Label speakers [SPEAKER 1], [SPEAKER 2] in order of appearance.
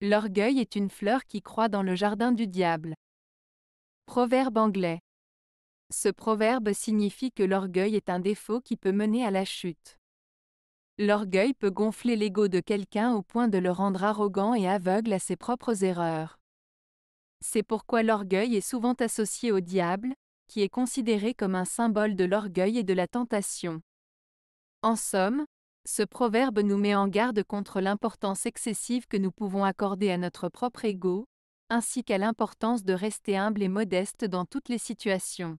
[SPEAKER 1] L'orgueil est une fleur qui croît dans le jardin du diable. Proverbe anglais. Ce proverbe signifie que l'orgueil est un défaut qui peut mener à la chute. L'orgueil peut gonfler l'ego de quelqu'un au point de le rendre arrogant et aveugle à ses propres erreurs. C'est pourquoi l'orgueil est souvent associé au diable, qui est considéré comme un symbole de l'orgueil et de la tentation. En somme, ce proverbe nous met en garde contre l'importance excessive que nous pouvons accorder à notre propre ego, ainsi qu'à l'importance de rester humble et modeste dans toutes les situations.